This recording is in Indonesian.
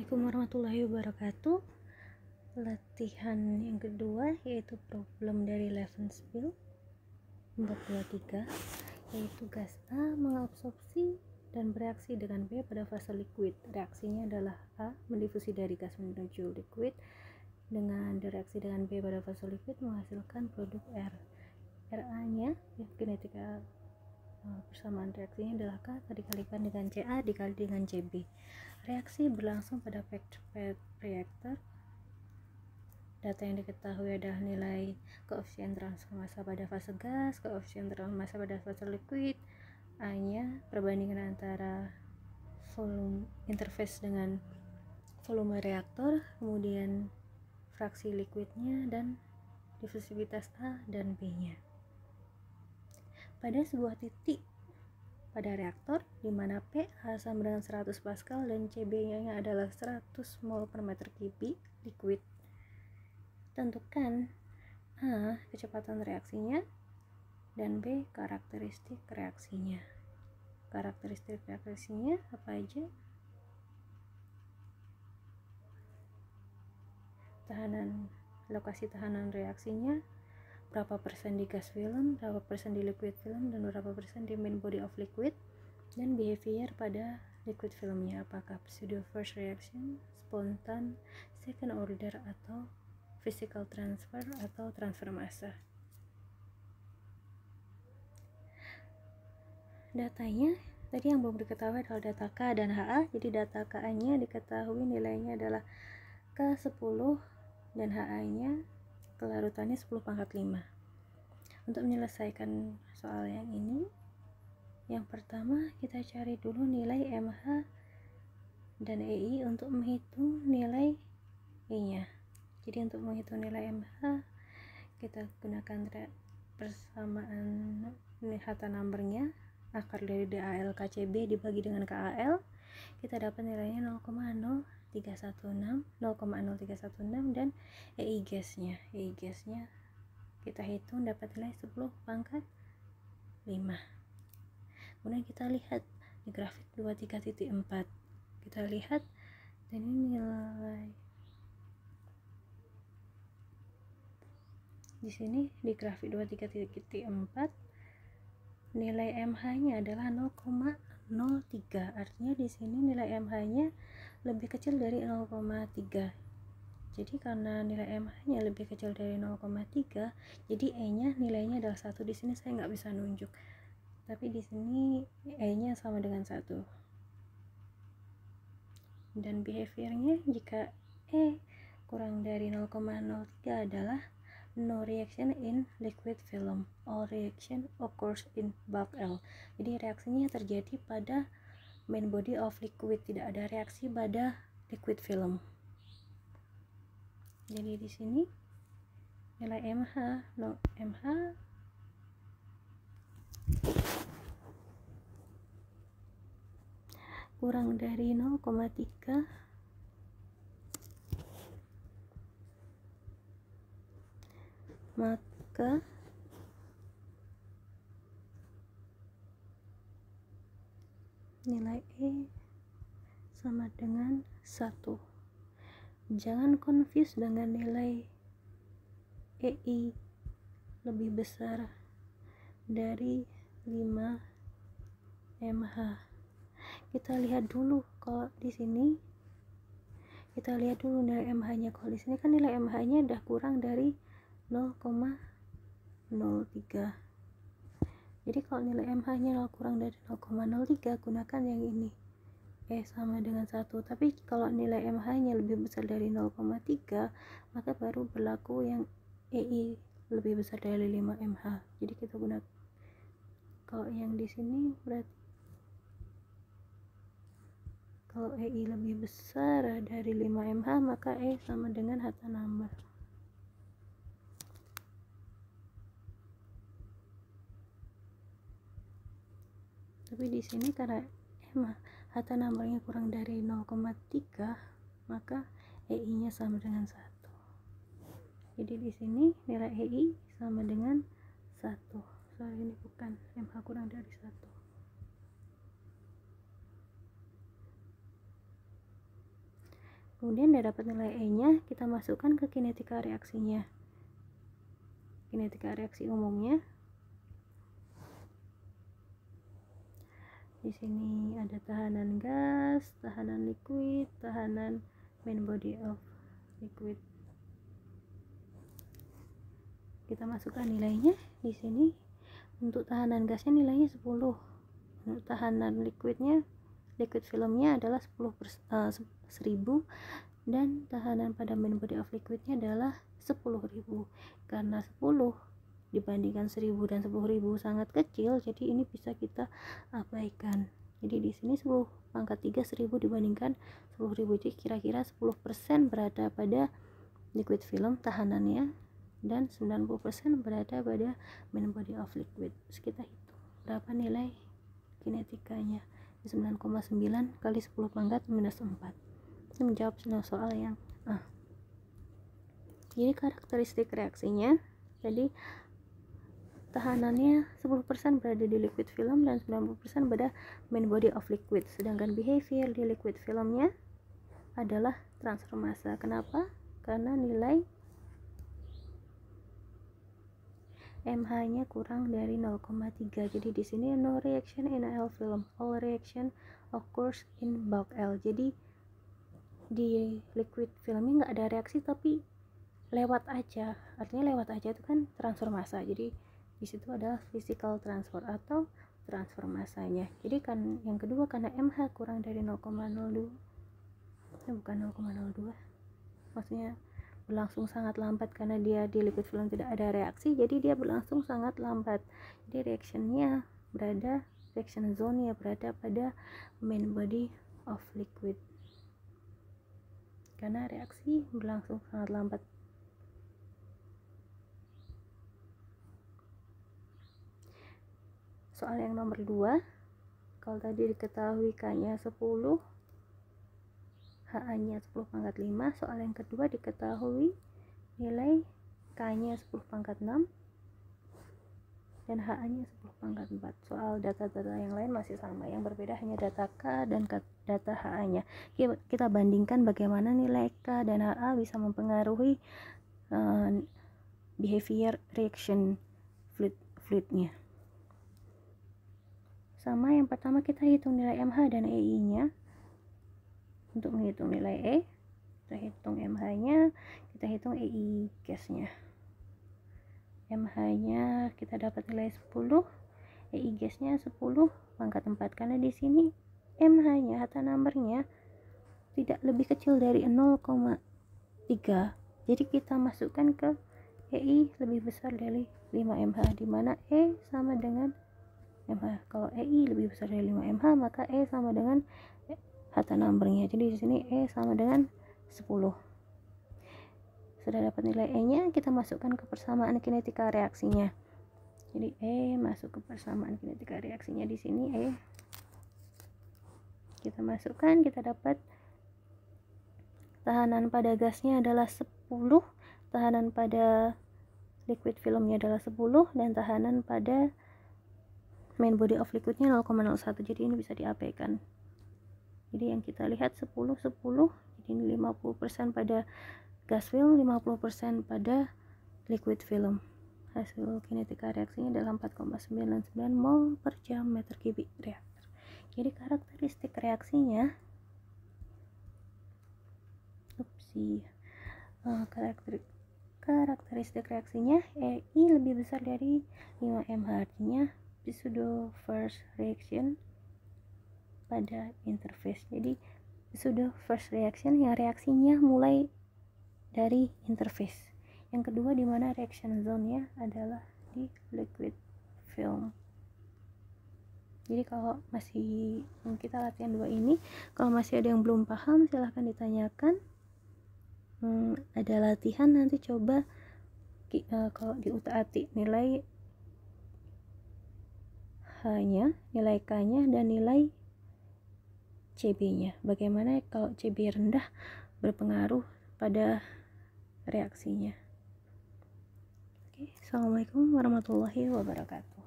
Assalamualaikum warahmatullahi wabarakatuh latihan yang kedua yaitu problem dari Levenspiel tiga yaitu gas A mengabsorpsi dan bereaksi dengan B pada fase liquid reaksinya adalah A mendifusi dari gas menuju liquid dengan bereaksi dengan B pada fase liquid menghasilkan produk R RA nya ya, kinetika Eh, persamaan reaksinya adalah K dikalikan dengan CA dikali dengan CB reaksi berlangsung pada pad reaktor data yang diketahui adalah nilai koefisien transfer massa pada fase gas koefisien transfer massa pada fase liquid A nya perbandingan antara volume interface dengan volume reaktor kemudian fraksi liquidnya dan difusivitas A dan B nya pada sebuah titik pada reaktor di mana p sama dengan 100 Pascal dan CB-nya adalah 100 mol per meter kubik liquid. Tentukan A. kecepatan reaksinya dan B. karakteristik reaksinya. Karakteristik reaksinya apa aja? Tahanan lokasi tahanan reaksinya berapa persen di gas film, berapa persen di liquid film, dan berapa persen di main body of liquid, dan behavior pada liquid filmnya, apakah pseudo first reaction, spontan, second order, atau physical transfer atau transfer massa. Datanya tadi yang belum diketahui adalah data K dan HA. Jadi data KA-nya diketahui nilainya adalah K10 dan HA-nya kelarutannya 10 pangkat 5 untuk menyelesaikan soal yang ini yang pertama kita cari dulu nilai MH dan EI untuk menghitung nilai I nya jadi untuk menghitung nilai MH kita gunakan persamaan harta numbernya akar dari DAL KCB dibagi dengan KAL kita dapat nilainya 0,0 316 0,0316 dan EI gasnya EI gasnya kita hitung dapat nilai 10 pangkat 5 kemudian kita lihat di grafik 23.4 kita lihat dan ini nilai di sini di grafik 23.4 nilai MH-nya adalah 0,03 artinya di sini nilai MH-nya lebih kecil dari 0,3 jadi karena nilai m hanya lebih kecil dari 0,3 jadi E nya nilainya adalah satu di sini saya nggak bisa nunjuk tapi di sini E nya sama dengan satu dan behaviornya jika E kurang dari 0,03 adalah no reaction in liquid film all reaction occurs in bulk L jadi reaksinya terjadi pada main body of liquid tidak ada reaksi pada liquid film jadi di sini nilai MH no MH kurang dari 0,3 maka nilai E sama dengan 1 jangan confuse dengan nilai EI lebih besar dari 5 MH kita lihat dulu kalau di sini kita lihat dulu nilai MH nya kalau di sini kan nilai MH nya udah kurang dari 0,03 jadi kalau nilai MH nya 0 kurang dari 0,03 gunakan yang ini E sama dengan 1 tapi kalau nilai MH nya lebih besar dari 0,3 maka baru berlaku yang EI lebih besar dari 5 MH jadi kita gunakan kalau yang di sini berarti kalau EI lebih besar dari 5 MH maka E sama dengan hata number tapi di sini karena eh, harta nambahnya kurang dari 0,3 maka EI nya sama dengan 1 jadi di sini nilai EI sama dengan 1 soal ini bukan MH kurang dari 1 Kemudian dia dapat nilai E-nya, kita masukkan ke kinetika reaksinya. Kinetika reaksi umumnya di sini ada tahanan gas tahanan liquid tahanan main body of liquid kita masukkan nilainya di sini untuk tahanan gasnya nilainya 10 untuk tahanan liquidnya liquid filmnya adalah 10 per uh, 1000 dan tahanan pada main body of liquidnya adalah 10.000 karena 10 dibandingkan 1000 dan 10.000 sangat kecil jadi ini bisa kita abaikan jadi di sini 10 pangkat 3 1000 dibandingkan 10.000 jadi kira-kira 10% berada pada liquid film tahanannya dan 90% berada pada main body of liquid sekitar itu berapa nilai kinetikanya 9,9 kali 10 pangkat minus 4 ini menjawab soal yang ah. jadi karakteristik reaksinya tadi tahanannya 10% berada di liquid film dan 90% pada main body of liquid sedangkan behavior di liquid filmnya adalah transfer massa kenapa? karena nilai mh nya kurang dari 0,3 jadi di sini no reaction in L film all reaction of course in bulk L jadi di liquid filmnya nggak ada reaksi tapi lewat aja artinya lewat aja itu kan transfer massa jadi di situ adalah physical transfer atau transfer masanya jadi kan yang kedua karena MH kurang dari 0,02 ya eh, bukan 0,02 maksudnya berlangsung sangat lambat karena dia di liquid film tidak ada reaksi jadi dia berlangsung sangat lambat jadi reactionnya berada reaction zone ya berada pada main body of liquid karena reaksi berlangsung sangat lambat soal yang nomor 2 kalau tadi diketahui K nya 10 H nya 10 pangkat 5 soal yang kedua diketahui nilai K nya 10 pangkat 6 dan H nya 10 pangkat 4 soal data-data yang lain masih sama yang berbeda hanya data K dan data H nya kita bandingkan bagaimana nilai K dan HA bisa mempengaruhi uh, behavior reaction fluid fluidnya sama yang pertama kita hitung nilai MH dan EI nya untuk menghitung nilai E kita hitung MH nya kita hitung EI gas nya MH nya kita dapat nilai 10 EI gas nya 10 pangkat 4 karena di sini MH nya harta nya tidak lebih kecil dari 0,3 jadi kita masukkan ke EI lebih besar dari 5 MH dimana E sama dengan mh kalau ei lebih besar dari 5 mh maka e sama dengan harta numbernya jadi di sini e sama dengan 10 sudah dapat nilai e nya kita masukkan ke persamaan kinetika reaksinya jadi e masuk ke persamaan kinetika reaksinya di sini e kita masukkan kita dapat tahanan pada gasnya adalah 10 tahanan pada liquid filmnya adalah 10 dan tahanan pada main body of liquidnya 0,01 jadi ini bisa diabaikan jadi yang kita lihat 10 10 jadi ini 50% pada gas film 50% pada liquid film hasil kinetika reaksinya adalah 4,99 mol per jam meter kubik reaktor jadi karakteristik reaksinya opsi eh, karakteristik karakteristik reaksinya EI lebih besar dari 5 m artinya pseudo first reaction pada interface jadi pseudo first reaction yang reaksinya mulai dari interface yang kedua dimana reaction zone-nya adalah di liquid film jadi kalau masih kita latihan dua ini kalau masih ada yang belum paham silahkan ditanyakan hmm, ada latihan nanti coba uh, kalau diutak-atik nilai H-nya, nilai K-nya, dan nilai CB-nya. Bagaimana kalau CB rendah berpengaruh pada reaksinya. Oke, Assalamualaikum warahmatullahi wabarakatuh.